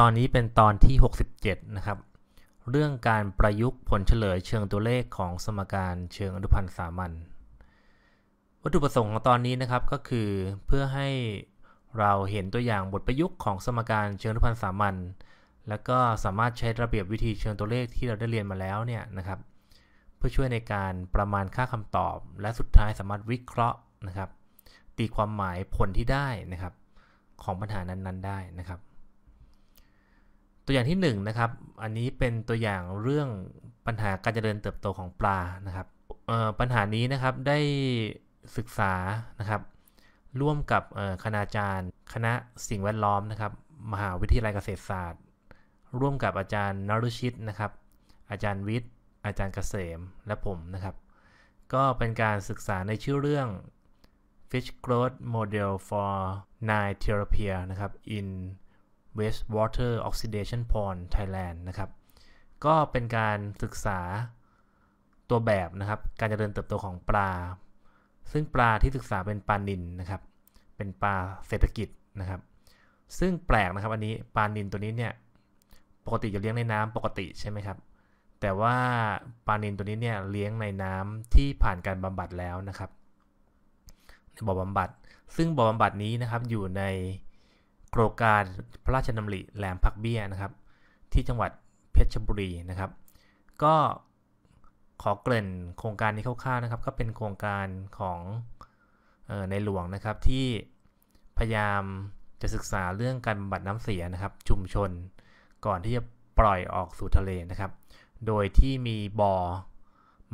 ตอนนี้เป็นตอนที่ 67 นะครับ เรื่องการประยุกต์ผลเฉลยเชิงตัวเลขของสมการเชิงอนุพันธ์สามัญ วัตถุประสงค์ของตอนนี้นะครับก็คือเพื่อให้เราเห็นตัวอย่างบทประยุกต์ของสมการเชิงอนุพันธ์สามัญ แล้วก็สามารถใช้ระเบียบวิธีเชิงตัวเลขที่เราได้เรียนมาแล้วเนี่ยนะครับ เพื่อช่วยในการประมาณค่าคำตอบ และสุดท้ายสามารถวิเคราะห์นะครับ ตีความหมายผลที่ได้นะครับของปัญหานั้นๆ ได้นะครับตัวอย่างที่1นนะครับ อันนี้เป็นตัวอย่างเรื่องปัญหาการเจริญเติบโตของปลานะครับปัญหานี้นะครับได้ศึกษานะครับ ร่วมกับคณาจารย์คณะสิ่งแวดล้อมนะครับ มหาวิทยาลัยเกษตรศาสตร์ ร่วมกับอาจารย์นรุชิตนะครับ อาจารย์วิทย์ อาจารย์เกษม และผมนะครับ ก็เป็นการศึกษาในชื่อเรื่อง Fish Growth Model for Nile Therapia นะครับ in Wastewater Oxidation Pond Thailand นะครับ ก็เป็นการศึกษาตัวแบบนะครับ การจเจริญเติบโตของปลา ซึ่งปลาที่ศึกษาเป็นปลานินนะครับ เป็นปลาเศรษฐกิจนะครับ ซึ่งแปลกนะครับ อันนี้ปลานินตัวนี้เนี่ย ปกติจะเลี้ยงในน้ำปกติใช่ไหมครับ แต่ว่าปลานินตัวนี้เนี่ยเลี้ยงในน้ำที่ผ่านการบำบัดแล้วนะครับ ในบ่อบำบัด ซึ่งบ่อบำบัดนี้นะครับอยู่ในโครงการพระราชดำริแหลมผักเบี้ยนะครับ ที่จังหวัดเพชรบุรีนะครับ ก็ขอเกริ่นโครงการนี้คร่าวๆนะครับ ก็เป็นโครงการของออในหลวงนะครับที่พยายามจะศึกษาเรื่องการบำบัดน้ำเสียนะครับชุมชนก่อนที่จะปล่อยออกสู่ทะเลนะครับ โดยที่มีบ่อ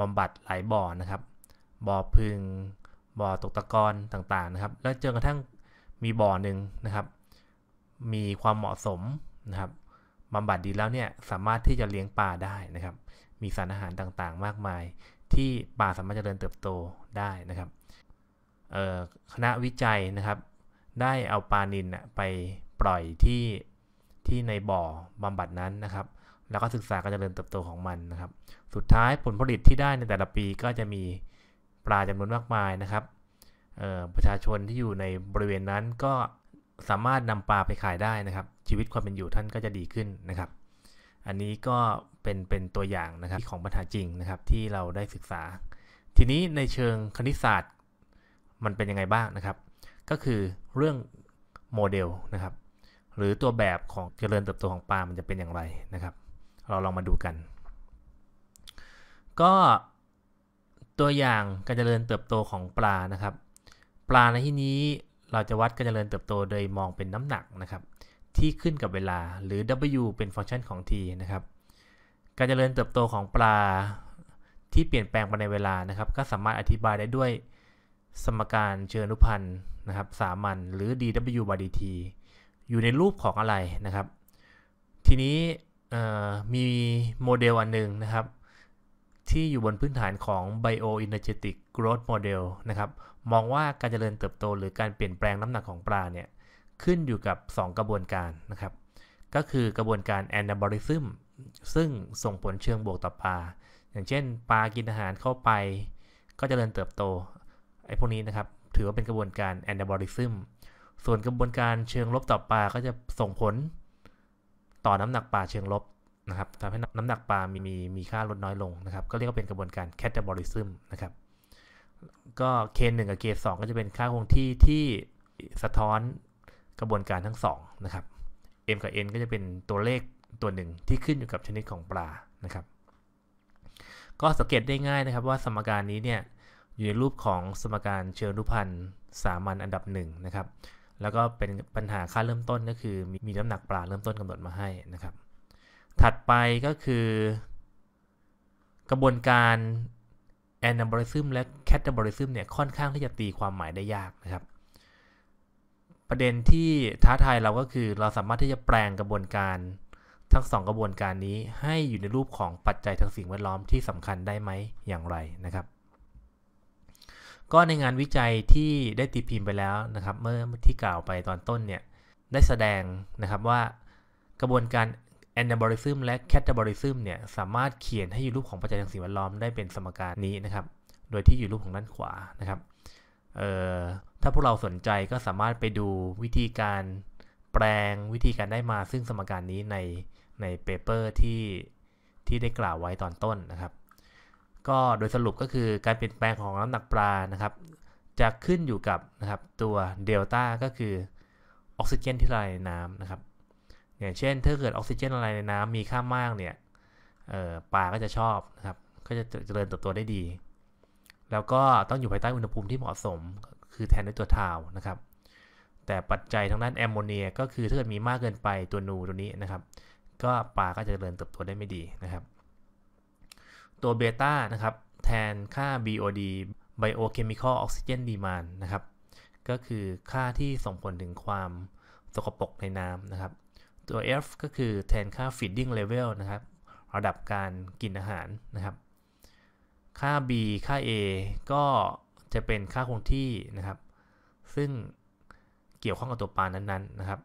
บำบัดหลายบ่อนะครับ บ่อพึง บ่อตกตะกอนต่างๆนะครับ แล้วจนกระทั่งมีบ่อหนึ่งนะครับมีความเหมาะสมนะครับบำบัดดีแล้วเนี่ยสามารถที่จะเลี้ยงปลาได้นะครับ มีสารอาหารต่างๆมากมาย ที่ปลาสามารถจเจริญเติบโตได้นะครับคณะวิจัยนะครับ ได้เอาปลานิลไปปล่อยที่ที่ในบ่อบำบัดนั้นนะครับ แล้วก็ศึกษาการเจริญเติบโตของมันนะครับ สุดท้ายผลผลิตที่ได้ในแต่ละปีก็จะมีปลาจำนวนมากมายนะครับประชาชนที่อยู่ในบริเวณนั้นก็สามารถนำปลาไปขายได้นะครับ ชีวิตความเป็นอยู่ท่านก็จะดีขึ้นนะครับ อันนี้ก็เป็นเป็นตัวอย่างนะครับของปัญหาจริงนะครับที่เราได้ศึกษา ทีนี้ในเชิงคณิตศาสตร์ มันเป็นยังไงบ้างนะครับ ก็คือเรื่องโมเดลนะครับ หรือตัวแบบของเจริญเติบโตของปลามันจะเป็นอย่างไรนะครับ เราลองมาดูกัน ก็ตัวอย่างการเจริญเติบโตของปลานะครับ ปลาในที่นี้เราจะวัดการเจริญเติบโตโดยมองเป็นน้ำหนักนะครับที่ขึ้นกับเวลา หรือ W เป็นฟังก์ชันของ t นะครับการเจริญเติบโตของปลาที่เปลี่ยนแปลงไปในเวลานะครับ ก็สามารถอธิบายได้ด้วยสมการเชิงอนุพันธ์นะครับสามัญหรือ dw บ dt อยู่ในรูปของอะไรนะครับ ทีนี้มีโมเดลอันหนึ่งนะครับ ที่อยู่บนพื้นฐานของ bioenergetic growth model นะครับมองว่าการเจริญเติบโตหรือการเปลี่ยนแปลงน้ำหนักของปลาเนี่ยขึ้นอยู่กับ 2 กระบวนการนะครับ ก็คือกระบวนการแอนนาบอลิซึมซึ่งส่งผลเชิงบวกต่อปลาอย่างเช่นปลากินอาหารเข้าไปก็จเจริญเติบโตไอ้พวกนี้นะครับถือว่าเป็นกระบวนการแอนนาบอลิซึมส่วนกระบวนการเชิงลบต่อปลาก็จะส่งผล ต่อน้ำหนักปลาเชิงลบนะครับทำให้น้ำหนักปลามีมีมีค่าลดน้อยลงนะครับก็เรียกว่าเป็นกระบวนการแคตตาบอลิซึมนะครับก็เคหนึ่งกับเคสองก็จะเป็นค่าคงที่ที่สะท้อนกระบวนการทั้งสองนะครับ m กับ n ก็จะเป็นตัวเลขตัวหนึ่งที่ขึ้นอยู่กับชนิดของปลานะครับก็สังเกตได้ง่ายนะครับ ว่าสมการนี้เนี่ยอยู่ในรูปของสมการเชิงอนุพันธ์สามัญอันดับหนึ่งนะครับแล้วก็เป็นปัญหาค่าเริ่มต้นก็คือมีน้ำหนักปลาเริ่มต้นกำหนดมาให้นะครับถัดไปก็คือกระบวนการแอนนาบริซึมและแคตตาบริซึมเนี่ยค่อนข้างที่จะตีความหมายได้ยาก นะครับ ประเด็นที่ท้าทายเราก็คือเราสามารถที่จะแปลงกระบวนการทั้งสองกระบวนการนี้ให้อยู่ในรูปของปัจจัยทางสิ่งแวดล้อมที่สำคัญได้ไหมอย่างไรนะครับ ก็ในงานวิจัยที่ได้ตีพิมพ์ไปแล้วนะครับเมื่อที่กล่าวไปตอนต้นเนี่ยได้แสดงนะครับว่ากระบวนการแอนนาบอริซึมและแคตตาบอริซึมเนี่ยสามารถเขียนให้อยู่รูปของปัจจัยทางสิ่งแวดล้อมได้เป็นสมการนี้นะครับ โดยที่อยู่รูปของด้านขวานะครับถ้าพวกเราสนใจก็สามารถไปดูวิธีการแปลงวิธีการได้มาซึ่งสมการนี้ในในเปเปอร์ที่ที่ได้กล่าวไว้ตอนต้นนะครับ ก็โดยสรุปก็คือการเปลี่ยนแปลงของน้ำหนักปลานะครับ จะขึ้นอยู่กับนะครับตัวเดลต้าก็คือออกซิเจนที่ละลายในน้ำนะครับอย่างเช่นถ้าเกิดออกซิเจนอะไรในน้ำมีค่ามากเนี่ยปลาก็จะชอบนะครับ ก็จะเจริญเติบโตได้ดี แล้วก็ต้องอยู่ภายใต้อุณหภูมิที่เหมาะสม คือแทนด้วยตัวทาวนะครับ แต่ปัจจัยทางด้านแอมโมเนีย ก็คือ ถ้าเกิดมีมากเกินไปตัวนูตัวนี้นะครับ ก็ปลาก็จะเจริญเติบโตได้ไม่ดีนะครับ ตัวเบต้านะครับ แทนค่า BOD Biochemical Oxygen Demand นะครับก็คือค่าที่ส่งผลถึงความสกปรกในน้ำนะครับตัว F ก็คือแทนค่า feeding level นะครับ ระดับการกินอาหารนะครับ ค่า B ค่า A ก็จะเป็นค่าคงที่นะครับ ซึ่งเกี่ยวข้องกับตัวปลานั้นๆนะครับ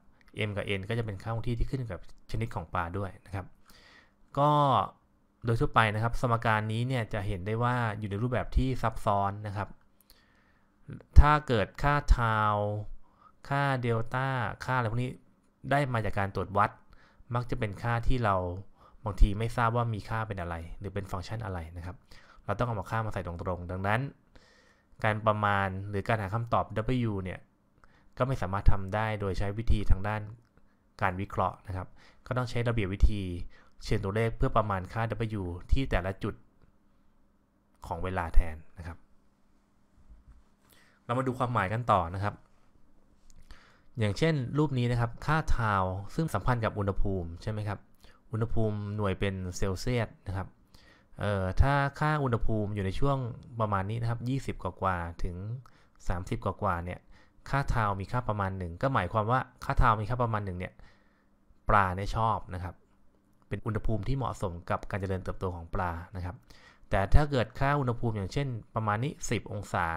M กับ N ก็จะเป็นค่าคงที่ที่ขึ้นกับชนิดของปลาด้วยนะครับก็โดยทั่วไปนะครับสมการนี้เนี่ยจะเห็นได้ว่าอยู่ในรูปแบบที่ซับซ้อนนะครับ ถ้าเกิดค่าทาวค่าเดลต้าค่าอะไรพวกนี้ได้มาจากการตรวจวัด มักจะเป็นค่าที่เราบางทีไม่ทราบว่ามีค่าเป็นอะไร หรือเป็นฟังก์ชันอะไรนะครับ เราต้องเอามาค่ามาใส่ตรงๆดังนั้น การประมาณหรือการหาคำตอบ w เนี่ยก็ไม่สามารถทำได้โดยใช้วิธีทางด้านการวิเคราะห์นะครับ ก็ต้องใช้ระเบียบวิธีเชิญตัวเลขเพื่อประมาณค่า w ที่แต่ละจุด ของเวลาแทนนะครับ เรามาดูความหมายกันต่อนะครับอย่างเช่นรูปนี้นะครับ ค่าทาวซึ่งสัมพันธ์กับอุณหภูมิใช่ไหมครับอุณหภูมิหน่วยเป็นเซลเซียสนะครับเอ่อถ้าค่าอุณหภูมิอยู่ในช่วงประมาณนี้นะครับ 20 กว่ากว่าถึง 30 กว่ากว่าเนี่ยค่าทาวมีค่าประมาณ 1 ก็หมายความว่าค่าทาวมีค่าประมาณ1เนี่ยปลาเนี่ยชอบนะครับเป็นอุณหภูมิที่เหมาะสมกับการเจริญเติบโตของปลานะครับแต่ถ้าเกิดค่าอุณหภูมิอย่างเช่น ประมาณนี้ 10 องศา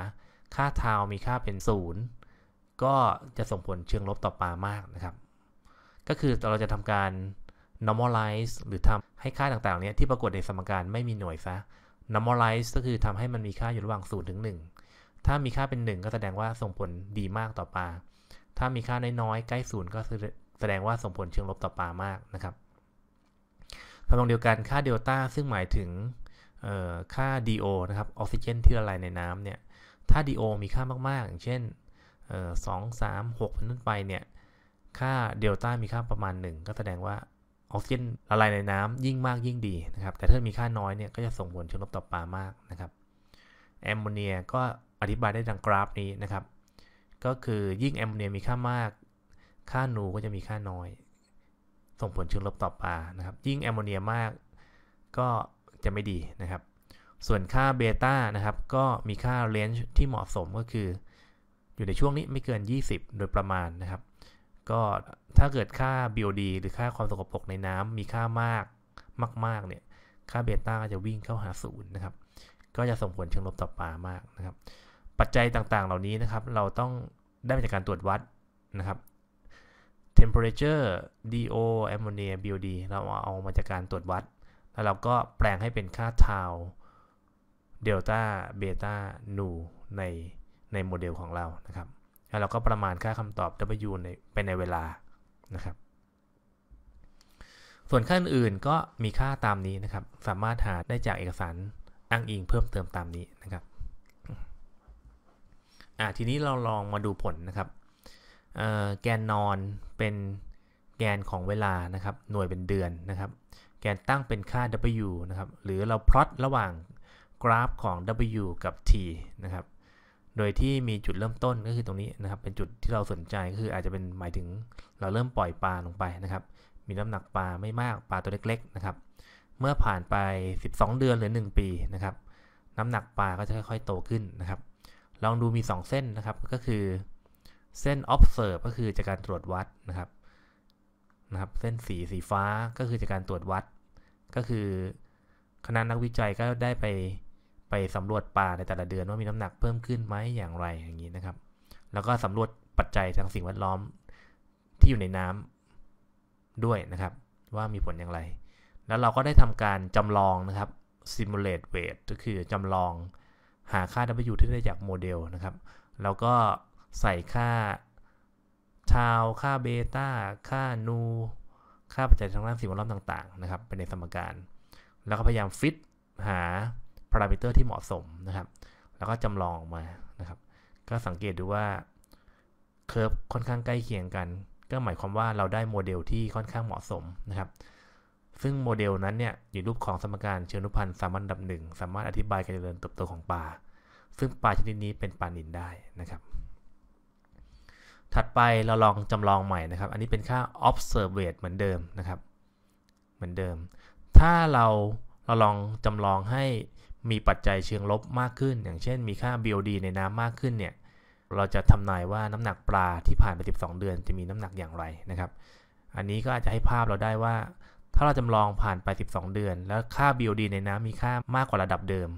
ค่าทาวมีค่าเป็น0ก็จะส่งผลเชิงลบต่อปลามากนะครับ ก็คือเราจะทำการ normalize หรือทำให้ค่าต่างๆเนี้ยที่ปรากฏในสมการไม่มีหน่วยซะ normalize ก็คือทำให้มันมีค่าอยู่ระหว่าง0ถึง1ถ้ามีค่าเป็น 1 ก็แสดงว่าส่งผลดีมากต่อปลา ถ้ามีค่าน้อยๆใกล้ศูนย์ก็แสดงว่าส่งผลเชิงลบต่อปลามากนะครับทำนองเดียวกัน ค่าเดลต้าซึ่งหมายถึงค่า DO นะครับออกซิเจนที่ละลายในน้ำเนี่ยถ้า DO มีค่ามากๆ อย่างเช่นสองสามหกเป็นต้นไปเนี่ยค่าเดลต้ามีค่าประมาณ 1 ก็แสดงว่าออกซิเจนละลายในน้ำยิ่งมากยิ่งดีนะครับแต่ถ้ามีค่าน้อยเนี่ยก็จะส่งผลเชิงลบต่อปลามากนะครับแอมโมเนียก็อธิบายได้ดังกราฟนี้นะครับก็คือยิ่งแอมโมเนียมีค่ามาก ค่านูก็จะมีค่าน้อย ส่งผลเชิงลบต่อปลานะครับยิ่งแอมโมเนียมากก็จะไม่ดีนะครับส่วนค่าเบต้านะครับก็มีค่าเลนจ์ที่เหมาะสมก็คืออยู่ในช่วงนี้ไม่เกิน 20 โดยประมาณนะครับ ก็ถ้าเกิดค่า BOD หรือค่าความสกปรกในน้ำมีค่ามากมาก ๆ เนี่ย ค่าเบต้าก็จะวิ่งเข้าหาศูนย์นะครับ ก็จะส่งผลเชิงลบต่อปลามากนะครับ ปัจจัยต่างๆ เหล่านี้นะครับ เราต้องได้มาจากการตรวจวัดนะครับ temperature DO ammonia BOD เราเอามาจากการตรวจวัด แล้วเราก็แปลงให้เป็นค่า tau delta beta nu ในในโมเดลของเรา นะครับ แล้วเราก็ประมาณค่าคำตอบ W ในไปในเวลา นะครับ ส่วนค่าอื่นก็มีค่าตามนี้นะครับ สามารถหาได้จากเอกสารอ้างอิงเพิ่มเติมตามนี้นะครับอ่าทีนี้เราลองมาดูผลนะครับ แกนนอนเป็นแกนของเวลา นะครับ หน่วยเป็นเดือนนะครับ แกนตั้งเป็นค่า w นะครับ หรือเราพลอตระหว่างกราฟของ w กับ t นะครับโดยที่มีจุดเริ่มต้นก็คือตรงนี้นะครับ เป็นจุดที่เราสนใจก็คืออาจจะเป็นหมายถึงเราเริ่มปล่อยปลาลงไปนะครับ มีน้ำหนักปลาไม่มากปลาตัวเล็กๆนะครับ เมื่อผ่านไป 12 เดือนหรือ 1 ปีนะครับ น้ำหนักปลาก็จะค่อย ๆ โตขึ้นนะครับ ลองดูมี 2 เส้นนะครับ ก็คือเส้น observe ก็คือจากการตรวจวัดนะครับ นะครับ เส้นสีสีฟ้าก็คือจากการตรวจวัด ก็คือคณะนักวิจัยก็ได้ไปไปสำรวจป่าในแต่ละเดือนว่ามีน้ำหนักเพิ่มขึ้นไหมอย่างไรอย่างนี้นะครับ แล้วก็สำรวจปัจจัยทางสิ่งแวดล้อม ที่อยู่ในน้ำด้วยนะครับว่ามีผลอย่างไร แล้วเราก็ได้ทำการจำลองนะครับ simulate weight ก็คือจำลองหาค่า W ที่ได้จากโมเดลนะครับ แล้วก็ใส่ค่าชาวค่าเบต้าค่านูค่าปัจจัยทางด้านสิ่งแวดล้อมต่างๆนะครับไปในสมการ แล้วก็พยายามฟิตหาพารามิเตอร์ที่เหมาะสมนะครับ แล้วก็จำลอง ออก มานะครับ ก็สังเกตดูว่าเคอร์ฟค่อนข้างใกล้เคียงกัน ก็ หมายความว่าเราได้โมเดลที่ค่อนข้างเหมาะสมนะครับ ซึ่งโมเดลนั้น เนี่ย อยู่รูปของสมการเชิงอนุพันธ์สามัญดับหนึ่ง สามารถอธิบายการเจริญเติบโตของ ปลา ซึ่งปลาชนิดนี้เป็นปลานินได้นะครับ ถัดไปเราลองจำลองใหม่นะครับ อันนี้เป็นค่า observe a t e เหมือนเดิมนะครับ เหมือนเดิม ถ้าเราเราลองจำลองให้มีปัจจัยเชิงลบมากขึ้น อย่างเช่น มีค่า BOD ในน้ำมากขึ้น เนี่ย เราจะทำนายว่าน้ำหนักปลาที่ผ่านไป 12 เดือนจะมีน้ำหนักอย่างไรนะครับ อันนี้ก็อาจจะให้ภาพเราได้ว่า ถ้าเราจำลองผ่านไป12 เดือน แล้วค่า BOD ในน้ำมีค่ามากกว่าระดับเดิม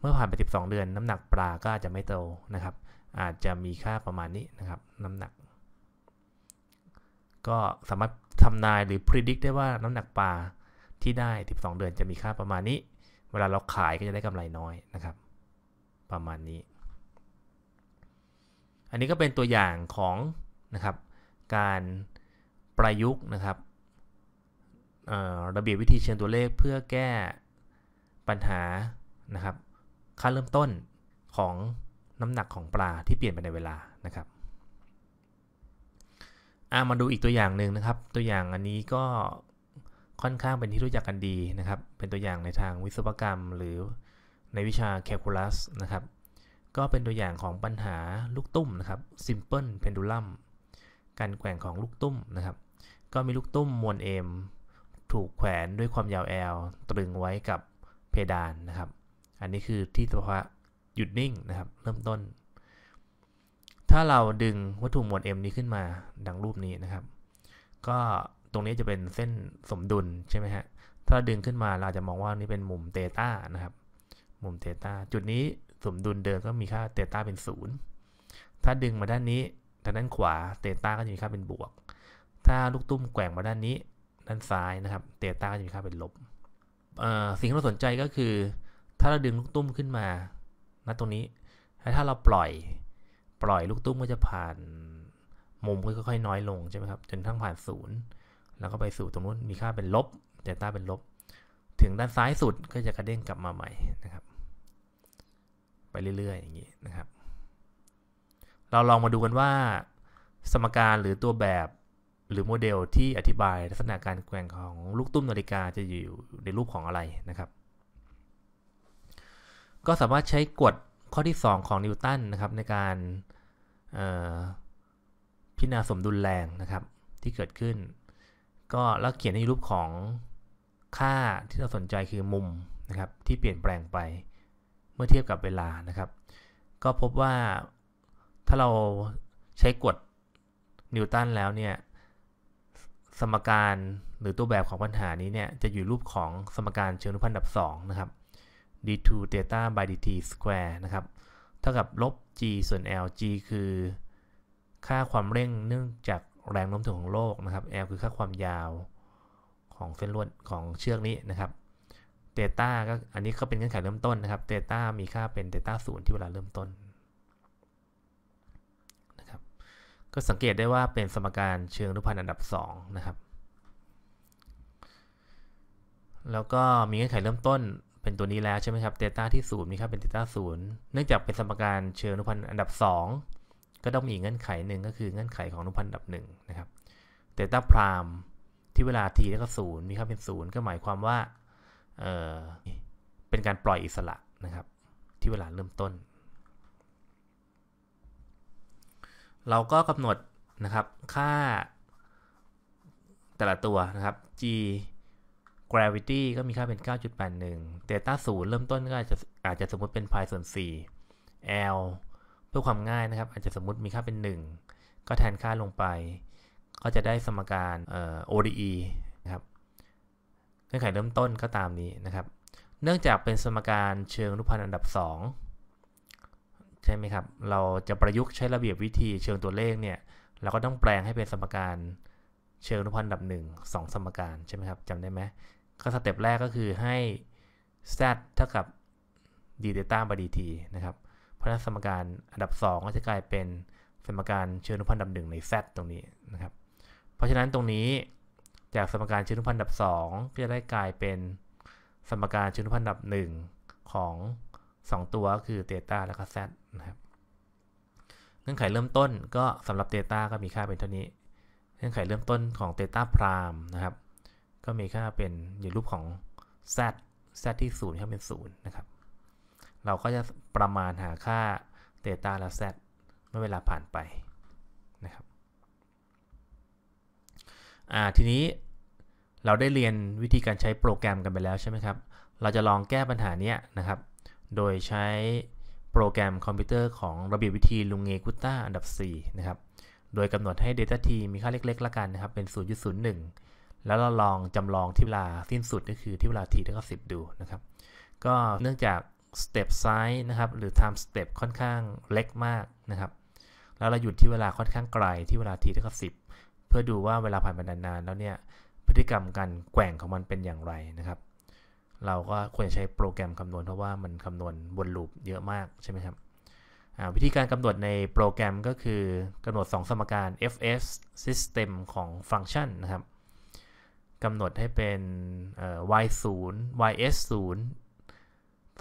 เมื่อผ่านไป 12 เดือน น้ำหนักปลาก็อาจจะไม่โตนะครับ อาจจะมีค่าประมาณนี้นะครับ น้ำหนัก ก็สามารถทำนายหรือพิจิตรได้ว่าน้ำหนักปลาที่ได้ 12 เดือนจะมีค่าประมาณนี้เวลาเราขายก็จะได้กำไรน้อยนะครับ ประมาณนี้ อันนี้ก็เป็นตัวอย่างของนะครับการประยุกต์นะครับระเบียบวิธีเชิงตัวเลขเพื่อแก้ปัญหานะครับ ค่าเริ่มต้นของน้ำหนักของปลาที่เปลี่ยนไปในเวลานะครับมาดูอีกตัวอย่างหนึ่งนะครับ ตัวอย่างอันนี้ก็ค่อนข้างเป็นที่รู้จักกันดีนะครับ เป็นตัวอย่างในทางวิศวกรรมหรือในวิชาแคลคูลัสนะครับ ก็เป็นตัวอย่างของปัญหาลูกตุ้มนะครับ simple pendulum การแกว่งของลูกตุ้มนะครับ ก็มีลูกตุ้มมวลเอม ถูกแขวนด้วยความยาวแอลตรึงไว้กับเพดานนะครับ อันนี้คือที่สภาวะ หยุดนิ่งนะครับ เริ่มต้น ถ้าเราดึงวัตถุมวลเอมนี้ขึ้นมาดังรูปนี้นะครับ ก็ตรงนี้จะเป็นเส้นสมดุลใช่ไหมฮะ ถ้าดึงขึ้นมาเราจะมองว่านี่เป็นมุมเตต้านะครับ มุมเตต้า จุดนี้สมดุลเดิมก็มีค่าเตต้าเป็น0ถ้าดึงมาด้านนี้ทางด้านขวาเตต้าก็จะมีค่าเป็นบวก ถ้าลูกตุ้มแกว่งมาด้านนี้ ด้านซ้ายนะครับเตต้าก็จะมีค่าเป็นลบสิ่งที่เราสนใจก็คือ ถ้าเราดึงลูกตุ้มขึ้นมาณตรงนี้ ถ้าเราปล่อยปล่อยลูกตุ้มก็จะผ่าน มุมค่อยๆน้อยลงใช่ไหมครับ จนทั้งผ่านศูนย์แล้วก็ไปสู่ตรงนู้นมีค่าเป็นลบเดลต้าเป็นลบ ถึงด้านซ้ายสุดก็จะกระเด้งกลับมาใหม่นะครับ ไปเรื่อยๆ อย่างนี้นะครับ เราลองมาดูกันว่า สมการหรือตัวแบบหรือโมเดลที่อธิบายลักษณะการแกว่งของลูกตุ้มนาฬิกาจะอยู่ในรูปของอะไรนะครับ ก็สามารถใช้กฎข้อที่ 2 ของนิวตันนะครับ ในการพิจารณาสมดุลแรงนะครับ ที่เกิดขึ้นก็แล้วเขียนในรูปของค่าที่เราสนใจคือมุมนะครับที่เปลี่ยนแปลงไปเมื่อเทียบกับเวลานะครับ ก็พบว่าถ้าเราใช้กฎนิวตันแล้วเนี่ย สมการหรือตัวแบบของปัญหานี้เนี่ยจะอยู่รูปของสมการเชิงอนุพันธ์ดับ2นะครับ d2 theta by dt square นะครับ เท่ากับลบ g ส่วน l g คือค่าความเร่งเนื่องจากแรงโน้มถ่วงของโลกนะครับ L คือค่าความยาวของเส้นลวดของเชือกนี้นะครับเตต้าก็อันนี้ก็เป็นเงื่อนไขเริ่มต้นนะครับเตต้ามีค่าเป็นเตต้าศูนย์ที่เวลาเริ่มต้นนะครับ ก็สังเกตได้ว่าเป็นสมการเชิงอนุพันธ์อันดับ 2 นะครับ แล้วก็มีเงื่อนไขเริ่มต้นเป็นตัวนี้แล้วใช่ไหมครับเตต้าที่ศูนย์มีค่าเป็นเตต้าศูนย์เนื่องจากเป็นสมการเชิงอนุพันธ์อันดับ2ก็ต้องมีเงื่อนไขหนึ่งก็คือเงื่อนไขของอนุพันธ์ดับหนึ่งนะครับ เดต้าพรามที่เวลา t แล้วก็ศูนย์มีค่าเป็นศูนย์ก็หมายความว่า เออเป็นการปล่อยอิสระนะครับ ที่เวลาเริ่มต้น เราก็กำหนดนะครับค่าแต่ละตัวนะครับ g gravity ก็มีค่าเป็น 9.81 เดต้าศูนย์เริ่มต้นก็อาจจะอาจจะสมมติเป็น pi ส่วน 4 l เพื่อความง่ายนะครับอาจจะสมมติมีค่าเป็น 1 ก็แทนค่าลงไป ก็จะได้สมการ ODE นะครับเงื่อนไขเริ่มต้นก็ตามนี้นะครับ เนื่องจากเป็นสมการเชิงรูปพันธ์อันดับ2ใช่ไหมครับเราจะประยุกต์ใช้ระเบียบวิธีเชิงตัวเลขเนี่ยเราก็ต้องแปลงให้เป็นสมการเชิงรูปพันธ์อันดับ 1 2 สมการใช่ไหมครับจำได้ไหมก็สเต็ปแรกก็คือให้ z เท่ากับ d เดต้าบ dt นะครับราะสมการอันดับ 2 ก็จะกลายเป็นสมการเชิงอนุพันธ์อันดับหนึ่งใน z ตรงนี้นะครับ เพราะฉะนั้นตรงนี้จากสมการเชิงอนุพันธ์อันดับ 2 ก็จะได้กลายเป็นสมการเชิงอนุพันธ์อันดับ 1 ของ 2 ตัวคือเตต้าและก็ z นะครับเงื่อนไขเริ่มต้นก็สำหรับเตต้าก็มีค่าเป็นเท่านี้เงื่อนไขเริ่มต้นของเตต้าพรามนะครับก็มีค่าเป็นอยู่รูปของ z z ที่0ค่าเป็น0นะครับเราก็จะประมาณหาค่าดต t a และ Z เมื่อเวลาผ่านไปนะครับทีนี้เราได้เรียนวิธีการใช้โปรแกรมกันไปแล้วใช่ไหมครับ เราจะลองแก้ปัญหานี้นะครับ โดยใช้โปรแกรมคอมพิวเตอร์ของระเบียบวิธีลุงเงกุต้าอันดับ4นะครับโดยกำหนดให้ Data T มีค่าเล็กๆละกันนะครับ เป็น 0.01 แล้วเราลองจำลองที่เวลา สิ้นสุดก็คือที่เวลา t เท่ากับ10 ดูนะครับก็เนื่องจาก step size นะครับหรือ time step ค่อนข้างเล็กมากนะครับแล้วเราหยุดที่เวลาค่อนข้างไกลที่เวลาทีเท่ากับ10 เพื่อดูว่าเวลาผ่านไปนานๆ แล้วเนี่ย พฤติกรรมการแกว่งของมันเป็นอย่างไรนะครับ เราก็ควรใช้โปรแกรมคำนวณเพราะว่ามันคำนวณวนลูปเยอะมากใช่ไหมครับวิธีการกำหนดในโปรแกรมก็คือกำหนด 2 สมการ fs system ของฟังก์ชันนะครับกำหนดให้เป็น y 0 ys 0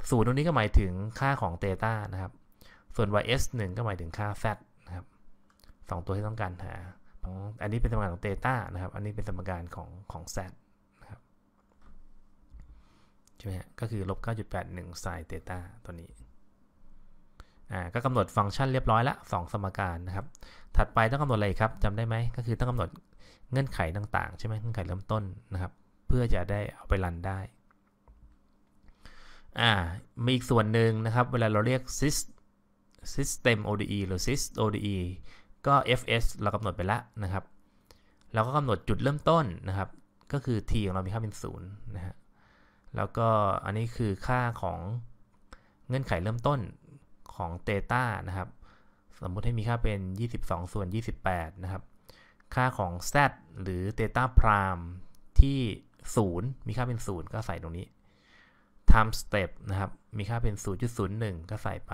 ศูนย์ตรงนี้ก็หมายถึงค่าของเตต้านะครับส่วน ys 1ก็หมายถึงค่าแ z นะครับสองตัวที่ต้องการหาอันนี้เป็นสมการของเตต้านะครับ อันนี้เป็นสมการของของดนะครับใช่ไหมฮะก็คือลบ9.81ไซด์เตต้าตัวนี้อ่าก็กำหนดฟังก์ชันเรียบร้อยละสองสมการนะครับถัดไปต้องกำหนดอะไรครับจำได้ไหมก็คือต้องกำหนดเงื่อนไขต่างๆใช่ไหมเงื่อนไขเริ่มต้นนะครับเพื่อจะได้เอาไปรันได้อ่ามีอีกส่วนหนึ่งนะครับ เวลาเราเรียก system ODE หรือ sys ODE ก็ fs เรากำหนดไปแล้วนะครับเราก็กำหนดจุดเริ่มต้นนะครับ ก็คือ t ของเรามีค่าเป็น 0 นะฮะ แล้วก็อันนี้คือค่าของเงื่อนไขเริ่มต้นของ t ตานะครับ สมมุติให้มีค่าเป็น 22 ส่วน 28 นะครับ ค่าของ z หรือ t ตา prime ที่ 0 มีค่าเป็น 0 ก็ใส่ตรงนี้ time step นะครับ มีค่าเป็น 0.01 ก็ใส่ไป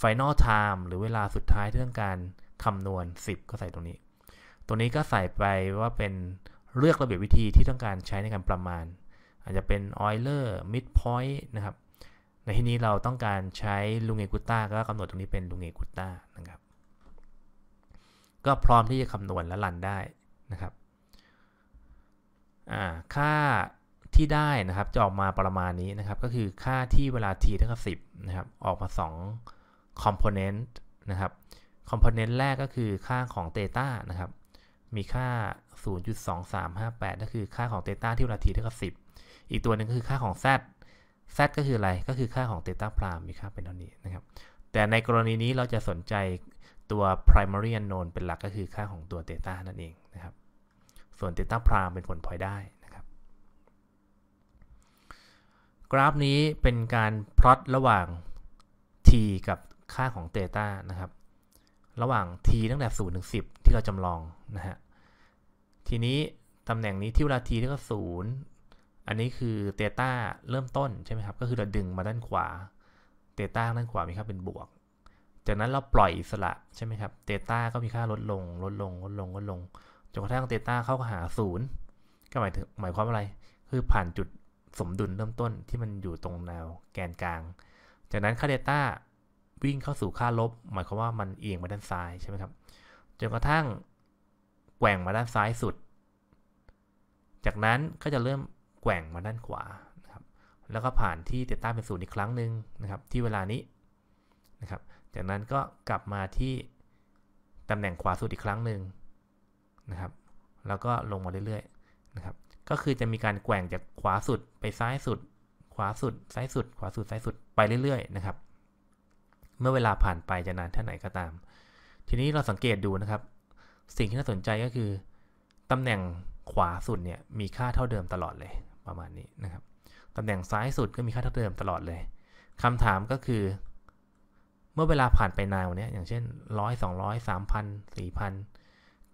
final time หรือเวลาสุดท้ายที่ต้องการคำนวณ 10 ก็ใส่ตรงนี้ตรงนี้ก็ใส่ไปว่าเป็นเลือกระเบียบวิธีที่ต้องการใช้ในการประมาณอาจจะเป็น Euler midpoint นะครับ ในที่นี้เราต้องการใช้ลุงเอกุต้าก็กำหนดตรงนี้เป็นลุงเอกุต้านะครับ ก็พร้อมที่จะคำนวณและรันได้นะครับค่าที่ได้นะครับจะออกมาประมาณนี้นะครับก็คือค่าที่เวลา t เท่ากับ 10 นะครับออกมา2 component นะครับคอมโพเนนต์แรกก็คือค่าของ Theta นะครับมีค่า 0.2358นั่นคือค่าของ Theta ที่เวลา t เท่ากับ 10 อีกตัวหนึ่งก็คือค่าของ z z ก็คืออะไรก็คือค่าของ Theta prime มีค่าเป็นเท่านี้นะครับแต่ในกรณีนี้เราจะสนใจตัว primary unknown เป็นหลักก็คือค่าของตัว Theta นั่นเองนะครับส่วน Theta prime เป็นผลพลอยได้กราฟนี้เป็นการพลอตระหว่าง t กับค่าของเต้านะครับ ระหว่าง t ตั้งแต่0ถึง10ที่เราจำลองนะฮะ ทีนี้ตำแหน่งนี้ที่เวลา t เท่ากับ0อันนี้คือเต้าเริ่มต้นใช่ไหมครับ ก็คือเราดึงมาด้านขวาเต้าด้านขวามีค่าเป็นบวก จากนั้นเราปล่อยอิสระใช่ไหมครับเต้าก็มีค่าลดลง ลดลง ลดลง ลดลง จนกระทั่งเต้าเข้าหา 0 ก็หมายถึงหมายความอะไร คือผ่านจุดสมดุลเริ่มต้นที่มันอยู่ตรงแนวแกนกลาง จากนั้นค่าเดต้าวิ่งเข้าสู่ค่าลบ หมายความว่ามันเอียงมาด้านซ้ายใช่ไหมครับจนกระทั่งแกว่งมาด้านซ้ายสุด จากนั้นก็จะเริ่มแกว่งมาด้านขวานะครับ แล้วก็ผ่านที่เดต้าเป็นศูนย์อีกครั้งหนึ่งนะครับ ที่เวลานี้นะครับ จากนั้นก็กลับมาที่ตำแหน่งขวาสุดอีกครั้งหนึ่งนะครับ แล้วก็ลงมาเรื่อยๆนะครับก็คือจะมีการแกว่งจากขวาสุดไปซ้ายสุด ขวาสุดซ้ายสุดขวาสุดซ้ายสุดไปเรื่อยๆ นะครับ เมื่อเวลาผ่านไปจะนานเท่าไหร่ก็ตาม ทีนี้เราสังเกตดูนะครับ สิ่งที่น่าสนใจก็คือตำแหน่งขวาสุดเนี่ยมีค่าเท่าเดิมตลอดเลย ประมาณนี้นะครับ ตำแหน่งซ้ายสุดก็มีค่าเท่าเดิมตลอดเลยคำถามก็คือ เมื่อเวลาผ่านไปนานวันนี้อย่างเช่นร้อยสองร้อยสามพันสี่พัน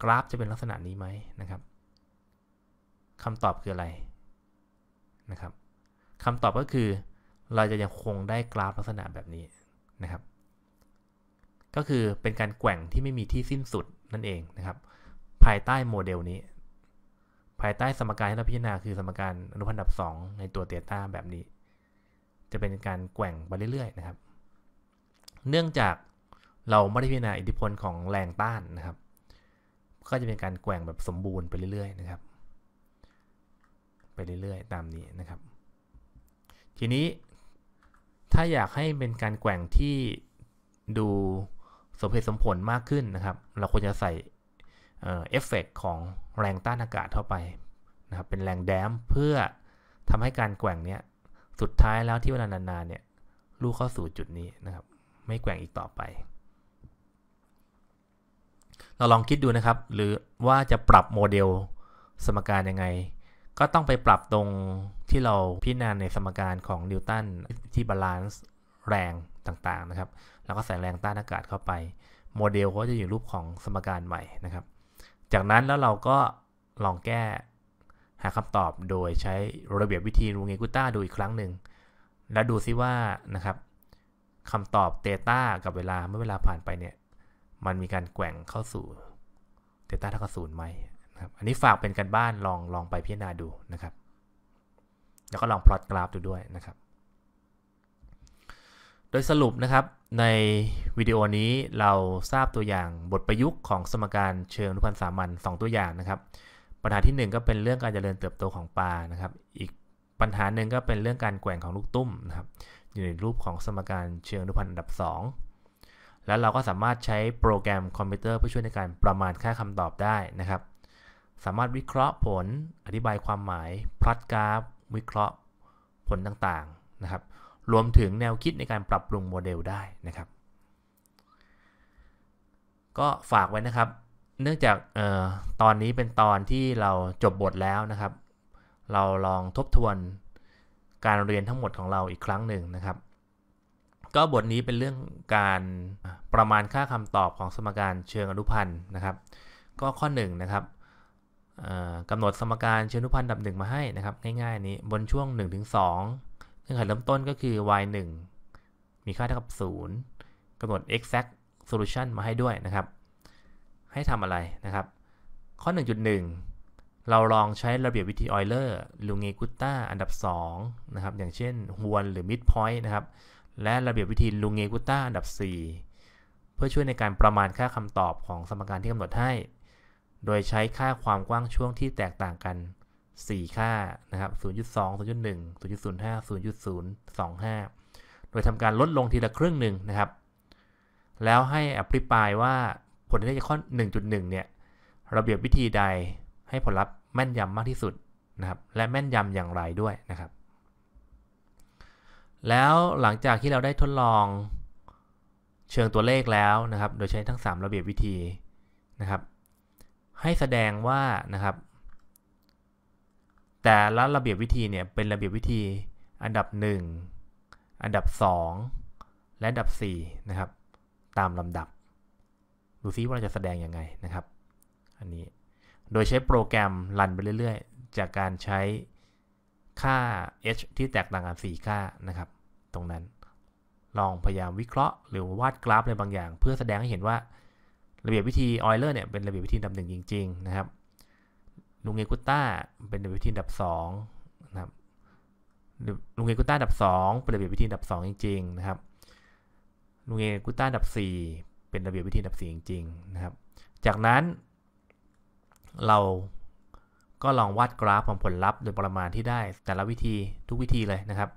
กราฟจะเป็นลักษณะนี้ไหมนะครับคำตอบคืออะไรนะครับ คำตอบก็คือเราจะยังคงได้กราฟลักษณะแบบนี้นะครับ ก็คือเป็นการแกว่งที่ไม่มีที่สิ้นสุดนั่นเองนะครับ ภายใต้โมเดลนี้ ภายใต้สมการที่เราพิจารณาคือสมการอนุพันธ์ดับ 2 ในตัวเตต้าแบบนี้ จะเป็นการแกว่งไปเรื่อยๆนะครับ เนื่องจากเราไม่ได้พิจารณาอิทธิพลของแรงต้านนะครับ ก็จะเป็นการแกว่งแบบสมบูรณ์ไปเรื่อยๆนะครับไปเรื่อยๆ ตามนี้นะครับ ทีนี้ถ้าอยากให้เป็นการแกว่งที่ดูสมเหตุสมผลมากขึ้นนะครับเราควรจะใส่เอฟเฟกของแรงต้านอากาศเข้าไปนะครับเป็นแรงแดมเพื่อทำให้การแกว่งเนี้ยสุดท้ายแล้วที่เวลานานๆเนี่ยลูกเข้าสู่จุดนี้นะครับ ไม่แกว่งอีกต่อไป เราลองคิดดูนะครับหรือว่าจะปรับโมเดลสมการยังไงก็ต้องไปปรับตรงที่เราพิจารณาในสมการของนิวตันที่บาลานซ์แรงต่าง ๆ นะครับ แล้วก็ใส่แรงต้านอากาศเข้าไป โมเดลก็จะอยู่รูปของสมการใหม่นะครับ จากนั้นแล้วเราก็ลองแก้หาคำตอบโดยใช้ระเบียบวิธีรูเงกุต้าดูอีกครั้งหนึ่งแล้วดูซิว่านะครับคำตอบเตต้ากับเวลาเมื่อเวลาผ่านไปเนี่ย มันมีการแกว่งเข้าสู่เตต้าเท่ากับศูนย์ไหมครับอันนี้ฝากเป็นกันบ้านลองลองไปพิจารณาดูนะครับ แล้วก็ลองพลอตกราฟดูด้วยนะครับ โดยสรุปนะครับ ในวิดีโอนี้เราทราบตัวอย่างบทประยุกต์ของสมการเชิงอนุพันธ์สามัญ2ตัวอย่างนะครับ ปัญหาที่ 1 ก็เป็นเรื่องการเจริญเติบโตของปลานะครับ อีกปัญหาหนึ่งก็เป็นเรื่องการแกว่งของลูกตุ้มนะครับอยู่ในรูปของสมการเชิงอนุพันธ์อันดับ 2 แล้วเราก็สามารถใช้โปรแกรมคอมพิวเตอร์เพื่อช่วยในการประมาณค่าคำตอบได้นะครับสามารถวิเคราะห์ผลอธิบายความหมายพลัดกราฟ วิเคราะห์ผลต่างๆนะครับ รวมถึงแนวคิดในการปรับปรุงโมเดลได้นะครับ ก็ฝากไว้นะครับ เนื่องจากออตอนนี้เป็นตอนที่เราจบบทแล้วนะครับ เราลองทบทวนการเรียนทั้งหมดของเราอีกครั้งหนึ่งนะครับ ก็บทนี้เป็นเรื่องการประมาณค่าคำตอบของสมการเชิงอนุพันธ์นะครับ ก็ข้อ1นนะครับกำหนดสมการเชิงนุพันธ์ดับหนึ่งมาให้นะครับ ง่ายๆ นี้บนช่วง1-2ถึงสอง่งหนเริ่มต้นก็คือ y 1มีค่าเท่ากับ 0กำหนด exact solution มาให้ด้วยนะครับ ให้ทำอะไรนะครับ ข้อ 1.1 เราลองใช้ระเบียบวิธีออยเลอร์ลูเงกุตตาอันดับ 2 นะครับ อย่างเช่นฮวนหรือมิดพอยต์นะครับ และระเบียบวิธีลูเงกุตตาอันดับ 4 เพื่อช่วยในการประมาณค่าคำตอบของสมการที่กำหนดให้โดยใช้ค่าความกว้างช่วงที่แตกต่างกัน 4 ค่านะครับ 0.2 0.1 0.05 0.025 โดยทำการลดลงทีละครึ่งหนึ่งนะครับ แล้วให้อภิปรายว่าผลที่ได้ข้อ 1.1 เนี่ย ระเบียบวิธีใดให้ผลลัพธ์แม่นยำมากที่สุดนะครับ และแม่นยำอย่างไรด้วยนะครับ แล้วหลังจากที่เราได้ทดลองเชิงตัวเลขแล้วนะครับ โดยใช้ทั้ง 3 ระเบียบวิธีนะครับให้แสดงว่านะครับ แต่ละระเบียบวิธีเนี่ยเป็นระเบียบวิธีอันดับ 1 อันดับ 2 และอันดับ4นะครับตามลำดับ ดูซิว่าจะแสดงยังไงนะครับ อันนี้โดยใช้โปรแกรมรันไปเรื่อยๆ จากการใช้ค่า h ที่แตกต่างกัน 4 ค่านะครับ ตรงนั้นลองพยายามวิเคราะห์หรือวาดกราฟอะไรบางอย่างเพื่อแสดงให้เห็นว่าระเบียบวิธีออยเลอร์เนี่ยเป็นระเบียบวิธีดับหนึ่งจริงๆนะครับ ลุงเอกุต้าเป็นระเบียบวิธีดับสองนะครับ ลุงเอกุต้าดับสองเป็นระเบียบวิธีดับสองจริงๆนะครับ ลุงเอกุต้าดับสี่เป็นระเบียบวิธีดับสี่จริงๆนะครับ จากนั้น เราก็ลองวาดกราฟของผลลัพธ์โดยประมาณที่ได้ แต่ละวิธีทุกวิธีเลยนะครับ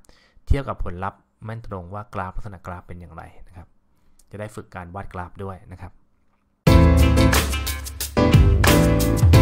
เทียบกับผลลัพธ์แม่นตรงว่ากราฟลักษณะกราฟเป็นอย่างไรนะครับ จะได้ฝึกการวาดกราฟด้วยนะครับ Bye.